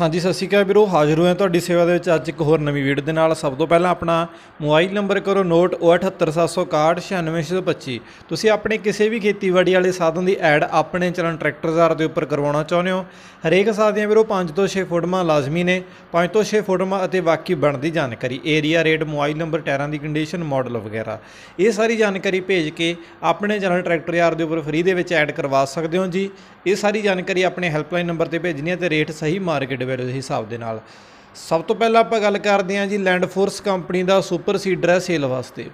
ਹਾਂਜੀ ਸਤਿ ਸ਼੍ਰੀ ਅਕਾਲ ਵੀਰੋ ਹਾਜ਼ਰ ਹੋਏ ਤੁਹਾਡੀ ਸੇਵਾ ਦੇ ਵਿੱਚ ਅੱਜ ਇੱਕ ਹੋਰ ਨਵੀਂ ਵੀਡੀਓ ਦੇ ਨਾਲ ਸਭ ਤੋਂ ਪਹਿਲਾਂ ਆਪਣਾ ਮੋਬਾਈਲ ਨੰਬਰ ਕਰੋ ਨੋਟ 07876196625 ਤੁਸੀਂ ਆਪਣੇ ਕਿਸੇ ਵੀ ਖੇਤੀਬਾੜੀ ਵਾਲੇ ਸਾਧਨ ਦੀ ਐਡ ਆਪਣੇ ਚਲਨ ਟਰੈਕਟਰ ਜ਼ਾਰ ਦੇ ਉੱਪਰ ਕਰਵਾਉਣਾ ਚਾਹੁੰਦੇ ਹੋ ਹਰੇਕ ਸਾਧਨ ਵੀਰੋ 5 ਤੋਂ 6 ਫੁੱਟਮਾ ਲਾਜ਼ਮੀ ਨੇ 5 ਤੋਂ 6 ਫੁੱਟਮਾ ਅਤੇ ਬਾਕੀ ਬਣਦੀ ਜਾਣਕਾਰੀ ਏਰੀਆ ਰੇਟ ਮੋਬਾਈਲ ਨੰਬਰ ਟਾਇਰਾਂ ਦੀ ਕੰਡੀਸ਼ਨ ਮਾਡਲ ਵਗੈਰਾ ਇਹ ਸਾਰੀ ਜਾਣਕਾਰੀ ਭੇਜ ਕੇ ਆਪਣੇ ਚਲਨ ਟਰੈਕਟਰ ਜ਼ਾਰ ਦੇ ਉੱਪਰ ਫ੍ਰੀ ਦੇ ਵਿੱਚ ਐਡ ਕਰਵਾ ਸਕਦੇ ਹੋ ਜੀ ਇਹ ਸਾਰੀ ਜਾਣਕਾਰੀ ਆਪਣੇ ਹੈਲਪਲਾਈਨ ਨੰਬਰ ਤੇ ਭੇਜਣੀ ਹੈ ਤੇ ਰੇਟ ਸਹੀ ਮਾਰਕੀਟ ਮਾਰਕੀਟ ਵੈਲਿਊ ਦੇ ਹਿਸਾਬ ਦੇ ਨਾਲ ਸਭ ਤੋਂ ਪਹਿਲਾਂ ਆਪਾਂ ਗੱਲ ਕਰਦੇ ਹਾਂ ਜੀ ਲੈਂਡ ਫੋਰਸ ਕੰਪਨੀ ਦਾ ਸੁਪਰ ਸੀਡਰ ਹੈ ਸੇਲ ਵਾਸਤੇ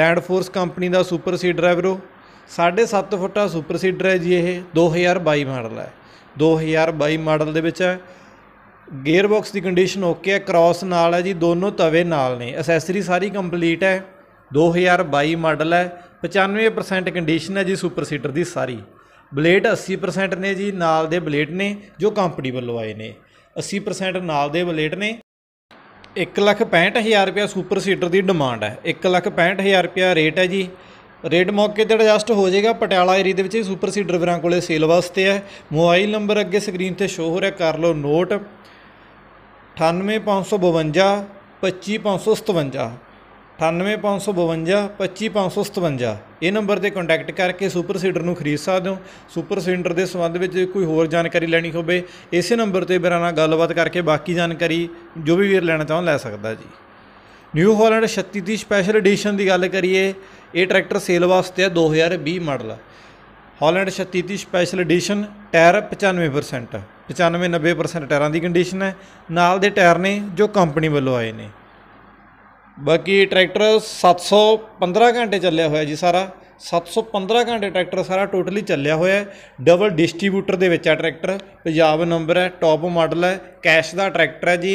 ਲੈਂਡ ਫੋਰਸ ਕੰਪਨੀ ਦਾ ਸੁਪਰ ਸੀਡਰ ਹੈ ਵੀਰੋ 7.5 ਫੁੱਟਾ ਸੁਪਰ ਸੀਡਰ ਹੈ ਜੀ ਇਹ 2022 ਮਾਡਲ ਹੈ 2022 ਮਾਡਲ ਦੇ ਵਿੱਚ ਹੈ ਗੇਅਰ ਬਾਕਸ ਦੀ ਕੰਡੀਸ਼ਨ ਓਕੇ ਹੈ ਕ੍ਰਾਸ ਨਾਲ ਹੈ ਜੀ ਦੋਨੋਂ ਤਵੇ ਨਾਲ ਨੇ ਅਸੈਸਰੀ ਸਾਰੀ ਕੰਪਲੀਟ ਹੈ 2022 ਮਾਡਲ ਹੈ 95% ਕੰਡੀਸ਼ਨ ਹੈ ਜੀ ਸੁਪਰ ਸੀਡਰ ਦੀ ਸਾਰੀ ਬਲੇਟ 80% ਨੇ ਜੀ ਨਾਲ ਦੇ ਬਲੇਟ ਨੇ ਜੋ ਕੰਪਨੀ ਵੱਲੋਂ ਆਏ ਨੇ 80% ਨਾਲ ਦੇ ਬਲੇਟ ਨੇ 165000 ਰੁਪਿਆ ਸੁਪਰ ਸੀਟਰ ਦੀ ਡਿਮਾਂਡ ਹੈ 165000 ਰੁਪਿਆ ਰੇਟ ਹੈ ਜੀ ਰੇਟ ਮੌਕੇ ਤੇ ਐਡਜਸਟ ਹੋ ਜਾਏਗਾ ਪਟਿਆਲਾ ਏਰੀਆ ਦੇ ਵਿੱਚ ਸੁਪਰ ਸੀਟਰ ਵੀਰਾਂ ਕੋਲੇ ਸੇਲ ਵਾਸਤੇ ਹੈ ਮੋਬਾਈਲ ਨੰਬਰ ਅੱਗੇ ਸਕਰੀਨ ਤੇ ਸ਼ੋ ਹੋ ਰਿਹਾ ਕਰ ਲਓ ਨੋਟ 98552 25557 98552 25557 ਇਹ ਨੰਬਰ ਤੇ ਕੰਟੈਕਟ ਕਰਕੇ ਸੁਪਰ ਸੀਡਰ ਨੂੰ ਖਰੀਦ ਸਕਦੇ ਹੋ ਸੁਪਰ ਸੀਡਰ ਦੇ ਸੰਬੰਧ ਵਿੱਚ ਕੋਈ ਹੋਰ ਜਾਣਕਾਰੀ ਲੈਣੀ ਹੋਵੇ ਇਸੇ ਨੰਬਰ ਤੇ ਮੇਰਾ ਨਾਲ ਗੱਲਬਾਤ ਕਰਕੇ ਬਾਕੀ ਜਾਣਕਾਰੀ ਜੋ ਵੀ ਵੀਰ ਲੈਣਾ ਚਾਹੋ ਲੈ ਸਕਦਾ ਜੀ ਨਿਊ ਹਾਲੈਂਡ 36 ਦੀ ਸਪੈਸ਼ਲ ਐਡੀਸ਼ਨ ਦੀ ਗੱਲ ਕਰੀਏ ਇਹ ਟਰੈਕਟਰ ਸੇਲ ਵਾਸਤੇ ਹੈ 2020 ਮਾਡਲ ਹਾਲੈਂਡ 36 ਦੀ ਸਪੈਸ਼ਲ ਐਡੀਸ਼ਨ ਟਾਇਰ 95% 95 90% ਟਾਇਰਾਂ ਦੀ ਕੰਡੀਸ਼ਨ ਹੈ ਨਾਲ ਦੇ ਟਾਇਰ ਨੇ ਜੋ ਕੰਪਨੀ ਵੱਲੋਂ ਆਏ ਨੇ ਬਾਕੀ ਟਰੈਕਟਰ 715 ਘੰਟੇ ਚੱਲਿਆ ਹੋਇਆ ਜੀ ਸਾਰਾ 715 ਘੰਟੇ ਟਰੈਕਟਰ ਸਾਰਾ ਟੋਟਲੀ ਚੱਲਿਆ ਹੋਇਆ ਡਬਲ ਡਿਸਟ੍ਰੀਬਿਊਟਰ ਦੇ ਵਿੱਚ ਆ ਟਰੈਕਟਰ ਪੰਜਾਬ ਨੰਬਰ ਹੈ ਟੌਪ ਮਾਡਲ ਹੈ ਕੈਸ਼ ਦਾ ਟਰੈਕਟਰ ਹੈ ਜੀ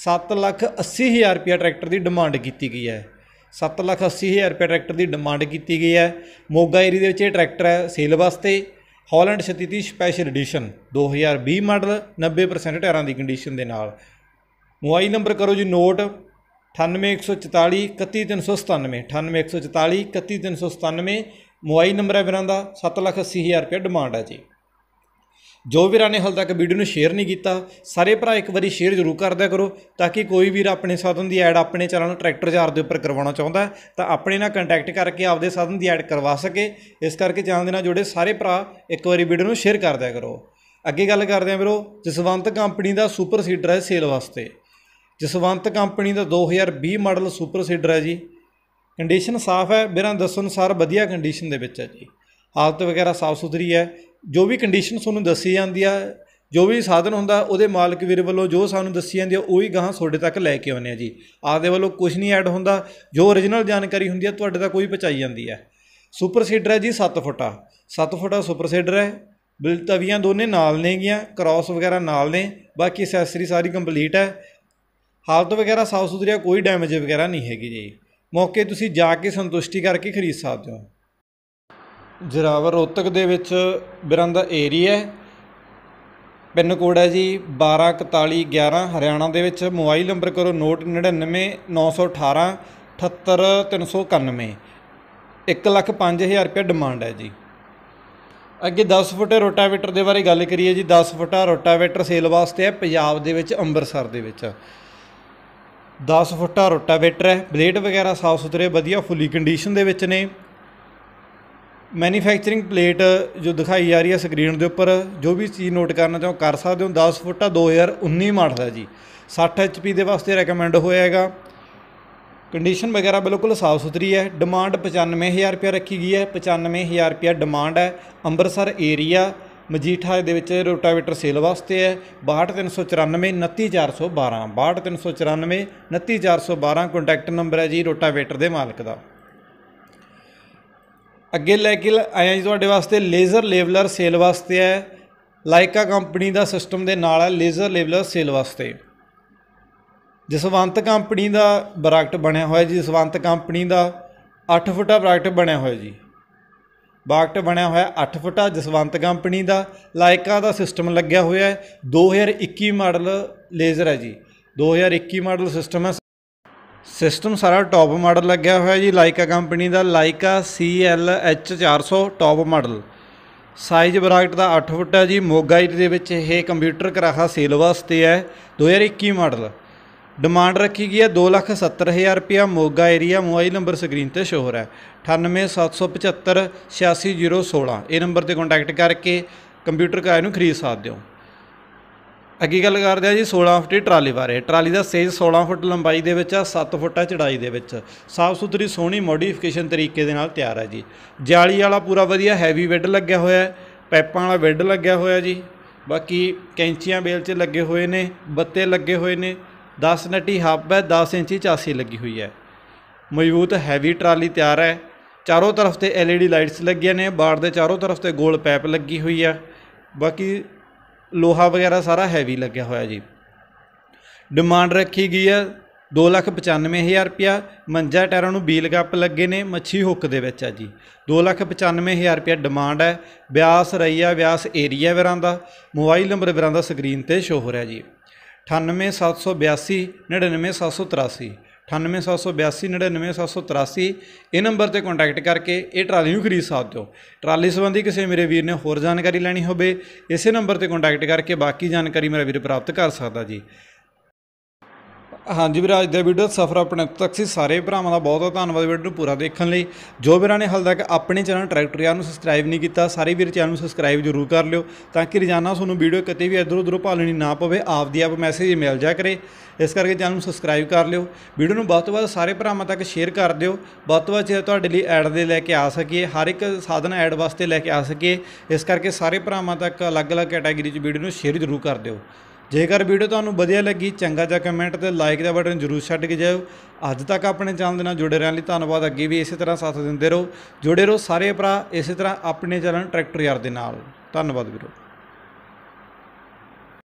780000 ਰੁਪਏ ਟਰੈਕਟਰ ਦੀ ਡਿਮਾਂਡ ਕੀਤੀ ਗਈ ਹੈ 780000 ਰੁਪਏ ਟਰੈਕਟਰ ਦੀ ਡਿਮਾਂਡ ਕੀਤੀ ਗਈ ਹੈ ਮੋਗਾ ਏਰੀ ਦੇ ਵਿੱਚ ਇਹ ਟਰੈਕਟਰ ਹੈ ਸੇਲ ਵਾਸਤੇ ਹਾਲੈਂਡ ਸ਼ਤੀਤੀ ਸਪੈਸ਼ਲ ਐਡੀਸ਼ਨ 2020 ਮਾਡਲ 90% ਟਾਇਰਾਂ ਦੀ ਕੰਡੀਸ਼ਨ ਦੇ ਨਾਲ ਮੋਬਾਈਲ ਨੰਬਰ ਕਰੋ ਜੀ ਨੋਟ ਮੋਬਾਈਲ ਨੰਬਰ ਹੈ ਵੀਰਾਂ ਦਾ 780000 ਰੁਪਏ ਡਿਮਾਂਡ ਹੈ ਜੀ ਜੋ ਵੀਰਾਂ ਨੇ ਹਾਲ ਤੱਕ ਵੀਡੀਓ ਨੂੰ ਸ਼ੇਅਰ ਨਹੀਂ ਕੀਤਾ ਸਾਰੇ ਭਰਾ ਇੱਕ ਵਾਰੀ ਸ਼ੇਅਰ ਜ਼ਰੂਰ ਕਰਦਿਆ ਕਰੋ ਤਾਂ ਕਿ ਕੋਈ ਵੀਰ ਆਪਣੇ ਸਾਧਨ ਦੀ ਐਡ ਆਪਣੇ ਚੈਨਲ ਟਰੈਕਟਰ ਜਾਰ ਦੇ ਉੱਪਰ ਕਰਵਾਉਣਾ ਚਾਹੁੰਦਾ ਤਾਂ ਆਪਣੇ ਨਾਲ ਕੰਟੈਕਟ ਕਰਕੇ ਆਪਦੇ ਸਾਧਨ ਦੀ ਐਡ ਕਰਵਾ ਸਕੇ ਇਸ ਕਰਕੇ ਚੈਨਲ ਦੇ ਨਾਲ ਜੁੜੇ ਸਾਰੇ ਭਰਾ ਇੱਕ ਵਾਰੀ ਵੀਡੀਓ ਨੂੰ ਸ਼ੇਅਰ ਕਰਦਿਆ ਕਰੋ ਅੱਗੇ ਗੱਲ ਕਰਦੇ ਹਾਂ ਵੀਰੋ ਜਸਵੰਤ ਕੰਪਨੀ ਦਾ ਸੁਪਰ ਸੀਡਰ ਹੈ ਸੇਲ ਵਾਸਤੇ ਜਸਵੰਤ ਕੰਪਨੀ ਦਾ 2020 ਮਾਡਲ ਸੁਪਰ ਸੀਡਰ ਹੈ ਜੀ ਕੰਡੀਸ਼ਨ ਸਾਫ਼ ਹੈ ਬਿਨਾਂ ਦੱਸਣ ਅਨੁਸਾਰ ਵਧੀਆ ਕੰਡੀਸ਼ਨ ਦੇ ਵਿੱਚ ਹੈ ਜੀ ਹਾਲਤ ਵਗੈਰਾ ਸਾਫ਼ ਸੁਥਰੀ ਹੈ ਜੋ ਵੀ ਕੰਡੀਸ਼ਨ ਤੁਹਾਨੂੰ ਦੱਸੀ ਜਾਂਦੀ ਆ ਜੋ ਵੀ ਸਾਧਨ ਹੁੰਦਾ ਉਹਦੇ ਮਾਲਕ ਵੀਰ ਵੱਲੋਂ ਜੋ ਸਾਨੂੰ ਦੱਸੀ ਜਾਂਦੀ ਆ ਉਹੀ ਗਾਹਾਂ ਤੁਹਾਡੇ ਤੱਕ ਲੈ ਕੇ ਆਉਂਦੇ ਆ ਜੀ ਦੇ ਵੱਲੋਂ ਕੁਝ ਨਹੀਂ ਐਡ ਹੁੰਦਾ ਜੋ origignal ਜਾਣਕਾਰੀ ਹੁੰਦੀ ਆ ਤੁਹਾਡੇ ਤੱਕ ਕੋਈ ਪਹੁੰਚਾਈ ਜਾਂਦੀ ਆ ਸੁਪਰ ਸੀਡਰ ਹੈ ਜੀ 7 ਫੁੱਟਾ 7 ਫੁੱਟਾ ਸੁਪਰ ਸੀਡਰ ਹੈ ਬਿਲ ਤਵੀਆਂ ਦੋਨੇ ਨਾਲ ਨੇਗੀਆਂ ਕ੍ਰਾਸ ਵਗੈਰਾ ਨਾਲ ਨੇ ਬਾਕੀ ਐਕਸੈਸਰੀ ਸਾਰੀ ਕੰਪਲੀਟ ਹੈ ਹਾਲਤ ਵਗੈਰਾ ਸਾਫ ਸੁਥਰੀ ਆ ਕੋਈ ਡੈਮੇਜ ਵਗੈਰਾ ਨਹੀਂ ਹੈਗੀ ਜੀ ਮੌਕੇ ਤੁਸੀਂ ਜਾ ਕੇ ਸੰਤੁਸ਼ਟੀ ਕਰਕੇ ਖਰੀਦ ਸਕਦੇ ਹੋ ਜਰਾਵਰ ਰੋਤਕ ਦੇ ਵਿੱਚ ਬਿਰੰਦ ਦਾ ਏਰੀਆ ਹੈ ਪਿੰਨ ਕੋਡ ਹੈ ਜੀ 124411 ਹਰਿਆਣਾ ਦੇ ਵਿੱਚ ਮੋਬਾਈਲ ਨੰਬਰ ਕਰੋ ਨੋਟ 99918 78391 5000 ਰੁਪਏ ਡਿਮਾਂਡ ਹੈ ਜੀ ਅੱਗੇ 10 ਫੁੱਟ ਰੋਟਾਵੇਟਰ ਦੇ ਬਾਰੇ ਗੱਲ ਕਰੀਏ ਜੀ 10 ਫੁੱਟਾ ਰੋਟਾਵੇਟਰ ਸੇਲ ਵਾਸਤੇ ਹੈ ਪੰਜਾਬ ਦੇ ਵਿੱਚ ਅੰਮ੍ਰਿਤਸਰ ਦੇ ਵਿੱਚ 10 ਫੁੱਟਾ ਰੋਟਾਵੇਟਰ ਹੈ ਬਲੇਡ ਵਗੈਰਾ ਸਾਫ ਸੁਥਰੇ ਵਧੀਆ ਫੁੱਲੀ ਕੰਡੀਸ਼ਨ ਦੇ ਵਿੱਚ ਨੇ ਮੈਨੂਫੈਕਚਰਿੰਗ ਪਲੇਟ ਜੋ ਦਿਖਾਈ ਜਾ ਰਹੀ ਹੈ ਸਕਰੀਨ ਦੇ ਉੱਪਰ ਜੋ ਵੀ ਚੀਜ਼ ਨੋਟ ਕਰਨਾ ਚਾਹੋ ਕਰ ਸਕਦੇ ਹੋ 10 ਫੁੱਟਾ 2019 ਮਾਡਲ ਹੈ ਜੀ 60 ਐਚਪੀ ਦੇ ਵਾਸਤੇ ਰეკਮੈਂਡ ਹੋਇਆ ਹੈਗਾ ਕੰਡੀਸ਼ਨ ਵਗੈਰਾ ਬਿਲਕੁਲ ਸਾਫ ਸੁਥਰੀ ਹੈ ਡਿਮਾਂਡ 95000 ਰੁਪਏ ਰੱਖੀ ਗਈ ਹੈ 95000 ਰੁਪਏ ਡਿਮਾਂਡ ਹੈ ਅੰਮ੍ਰਿਤਸਰ ਏਰੀਆ ਮਜੀਠਾ ਦੇ ਵਿੱਚ ਰੋਟਾਵੇਟਰ ਸੇਲ ਵਾਸਤੇ ਹੈ 62394 29412 62394 29412 ਕੰਟੈਕਟ ਨੰਬਰ ਹੈ ਜੀ ਰੋਟਾਵੇਟਰ ਦੇ ਮਾਲਕ ਦਾ ਅੱਗੇ ਲੈ ਕੇ ਆਇਆ ਜੀ ਤੁਹਾਡੇ ਵਾਸਤੇ ਲੇਜ਼ਰ ਲੇਵਲਰ ਸੇਲ ਵਾਸਤੇ ਹੈ ਲਾਈਕਾ ਕੰਪਨੀ ਦਾ ਸਿਸਟਮ ਦੇ ਨਾਲ ਹੈ ਲੇਜ਼ਰ ਲੇਵਲਰ ਸੇਲ ਵਾਸਤੇ ਜਸਵੰਤ ਕੰਪਨੀ ਦਾ ਬਰਾਕਟ ਬਣਿਆ ਹੋਇਆ ਜੀ ਜਸਵੰਤ ਕੰਪਨੀ ਦਾ 8 ਫੁੱਟਾ ਬਰਾਕਟ ਬਣਿਆ ਹੋਇਆ ਜੀ ਬਾਕਟ ਬਣਿਆ ਹੋਇਆ 8 ਫੁੱਟਾ ਜਸਵੰਤ ਕੰਪਨੀ ਦਾ ਲਾਇਕਾ ਦਾ ਸਿਸਟਮ ਲੱਗਿਆ ਹੋਇਆ ਹੈ 2021 ਮਾਡਲ ਲੇਜ਼ਰ ਹੈ ਜੀ 2021 ਮਾਡਲ ਸਿਸਟਮ ਹੈ ਸਿਸਟਮ ਸਾਰਾ ਟੌਪ ਮਾਡਲ ਲੱਗਿਆ ਹੋਇਆ ਜੀ ਲਾਇਕਾ ਕੰਪਨੀ ਦਾ Leica CLH 400 top model size bracket ਦਾ 8 ਫੁੱਟਾ ਹੈ ਜੀ ਮੋਗਾਈਟ ਦੇ ਵਿੱਚ ਇਹ ਕੰਪਿਊਟਰ ਕਰਾਹਾ ਸੇਲ ਵਾਸਤੇ ਹੈ 2021 ਮਾਡਲ ਡਿਮਾਂਡ ਰੱਖੀ ਗਈ ਹੈ 270000 ਰੁਪਿਆ Moga area mobile number screen ਤੇ ਸ਼ੋਅ ਹੋ ਰਿਹਾ ਹੈ 9875786016 ਇਹ ਨੰਬਰ ਤੇ ਕੰਟੈਕਟ ਕਰਕੇ ਕੰਪਿਊਟਰ ਕਾਰ ਨੂੰ ਖਰੀਦ ਸਕਦੇ ਹੋ ਅੱਗੇ ਗੱਲ ਕਰਦੇ ਆ ਜੀ 16 ਫੁੱਟ ਟਰਾਲੀ ਬਾਰੇ ਟਰਾਲੀ ਦਾ ਸੇਜ 16 ਫੁੱਟ ਲੰਬਾਈ ਦੇ ਵਿੱਚ ਆ 7 ਆ ਚੜਾਈ ਦੇ ਵਿੱਚ ਸਾਫ ਸੁਥਰੀ ਸੋਹਣੀ ਮੋਡੀਫਿਕੇਸ਼ਨ ਤਰੀਕੇ ਦੇ ਨਾਲ ਤਿਆਰ ਹੈ ਜੀ ਜਾਲੀ ਵਾਲਾ ਪੂਰਾ ਵਧੀਆ ਹੈਵੀ ਬੈੱਡ ਲੱਗਿਆ ਹੋਇਆ ਪੈਪਾਂ ਵਾਲਾ ਬੈੱਡ ਲੱਗਿਆ ਹੋਇਆ ਜੀ ਬਾਕੀ ਕੈਂਚੀਆਂ ਬੇਲ 'ਚ ਲੱਗੇ ਹੋਏ ਨੇ ਬੱਤੇ ਲੱਗੇ ਹੋਏ ਨੇ 10 ਨਟੀ ਹੱਬ ਹੈ 10 ਇੰਚੀ ਚਾਸੀ ਲੱਗੀ ਹੋਈ ਹੈ ਮਜ਼ਬੂਤ ਹੈਵੀ ਟਰਾਲੀ ਤਿਆਰ ਹੈ ਚਾਰੋਂ ਤਰਫ ਤੇ ਐਲਈਡੀ ਲਾਈਟਸ ਲੱਗੀਆਂ ਨੇ ਬਾੜ ਦੇ ਚਾਰੋਂ ਤਰਫ ਤੇ ਗੋਲ ਪੈਪ ਲੱਗੀ ਹੋਈ ਹੈ ਬਾਕੀ ਲੋਹਾ ਵਗੈਰਾ ਸਾਰਾ ਹੈਵੀ ਲੱਗਿਆ ਹੋਇਆ ਜੀ ਡਿਮਾਂਡ ਰੱਖੀ ਗਈ ਹੈ 295000 ਰੁਪਿਆ ਮੰਜਾ ਟਾਇਰਾਂ ਨੂੰ ਬੀਲ ਗੱਪ ਲੱਗੇ ਨੇ ਮੱਛੀ ਹੁੱਕ ਦੇ ਵਿੱਚ ਆ ਜੀ 295000 ਰੁਪਿਆ ਡਿਮਾਂਡ ਹੈ ਬਿਆਸ ਰਈਆ ਬਿਆਸ ਏਰੀਆ ਵਰਾਂ ਦਾ ਮੋਬਾਈਲ ਨੰਬਰ ਵਰਾਂ ਦਾ ਸਕਰੀਨ ਤੇ ਸ਼ੋ ਹੋ ਰਿਹਾ ਜੀ 98782 99783 ਇਹ ਨੰਬਰ ਤੇ ਕੰਟੈਕਟ ਕਰਕੇ ਇਹ ਟਰਾਲੀ ਨੂੰ ਖਰੀਦ ਸਕਦੇ ਹੋ ਟਰਾਲੀ ਸੰਬੰਧੀ ਕਿਸੇ ਮੇਰੇ ਵੀਰ ਨੇ ਹੋਰ ਜਾਣਕਾਰੀ ਲੈਣੀ ਹੋਵੇ ਇਸੇ ਨੰਬਰ ਤੇ ਕੰਟੈਕਟ ਕਰਕੇ ਬਾਕੀ ਜਾਣਕਾਰੀ ਮੇਰਾ ਵੀਰ ਪ੍ਰਾਪਤ ਕਰ ਸਕਦਾ ਜੀ ਹਾਂਜੀ ਵੀਰ ਅੱਜ ਦੇ ਵੀਡੀਓ ਸਫਰ ਆਪਣੇ ਤੱਕ ਸੀ ਸਾਰੇ ਭਰਾਵਾਂ ਦਾ ਬਹੁਤ ਬਹੁਤ ਧੰਨਵਾਦ ਵੀਡੀਓ ਨੂੰ ਪੂਰਾ ਦੇਖਣ ਲਈ ਜੋ ਵੀਰਾਂ ਨੇ ਹਾਲ ਤੱਕ ਆਪਣੇ ਚੈਨਲ ਟਰੈਕਟਰ ਯਾਰ ਨੂੰ ਸਬਸਕ੍ਰਾਈਬ ਨਹੀਂ ਕੀਤਾ ਸਾਰੇ ਵੀਰ ਚੈਨਲ ਨੂੰ ਸਬਸਕ੍ਰਾਈਬ ਜ਼ਰੂਰ ਕਰ ਲਿਓ ਤਾਂ ਕਿ ਰੋਜ਼ਾਨਾ ਤੁਹਾਨੂੰ ਵੀਡੀਓ ਕਿਤੇ ਵੀ ਇਧਰ ਉਧਰ ਭਾਲਣੀ ਨਾ ਪਵੇ ਆਪ ਦੀ ਆਪ ਮੈਸੇਜ ਮਿਲ ਜਾ ਕਰੇ ਇਸ ਕਰਕੇ ਚੈਨਲ ਨੂੰ ਸਬਸਕ੍ਰਾਈਬ ਕਰ ਲਿਓ ਵੀਡੀਓ ਨੂੰ ਬਹੁਤ ਤੋਂ ਬਹੁਤ ਸਾਰੇ ਭਰਾਵਾਂ ਤੱਕ ਸ਼ੇਅਰ ਕਰ ਦਿਓ ਬਹੁਤ ਤੋਂ ਬਹੁਤ ਤੁਹਾਡੇ ਲਈ ਐਡ ਦੇ ਲੈ ਕੇ ਆ ਸਕੀਏ ਹਰ ਇੱਕ ਸਾਧਨ ਐਡ ਵਾਸਤੇ ਲੈ ਕੇ ਆ ਸਕੀਏ ਇਸ ਕਰਕੇ ਸਾਰੇ ਭਰਾਵਾਂ ਤੱਕ ਅਲੱਗ-ਅਲੱਗ ਕੈਟਾਗਰੀ 'ਚ ਵੀਡੀਓ ਨੂੰ ਸ਼ੇਅਰ ਜ਼ਰੂਰ ਕਰ ਦਿਓ ਜੇਕਰ ਵੀਡੀਓ ਤੁਹਾਨੂੰ ਵਧੀਆ ਲੱਗੀ ਚੰਗਾ ਜਾਂ ਕਮੈਂਟ ਤੇ ਲਾਈਕ ਦਾ ਬਟਨ ਜ਼ਰੂਰ ਛੱਡ ਕੇ ਜਾਓ ਅੱਜ ਤੱਕ ਆਪਣੇ ਚੈਨਲ ਦੇ ਨਾਲ ਜੁੜੇ ਰਹਿਣ ਲਈ ਧੰਨਵਾਦ ਅੱਗੇ ਵੀ ਇਸੇ ਤਰ੍ਹਾਂ ਸਾਥ ਦਿੰਦੇ ਰਹੋ ਜੁੜੇ ਰਹੋ ਸਾਰੇ ਭਰਾ ਇਸੇ ਤਰ੍ਹਾਂ ਆਪਣੇ ਚੈਨਲ ਟਰੈਕਟਰ ਯਾਰ ਦੇ ਨਾਲ ਧੰਨਵਾਦ ਵੀਰੋ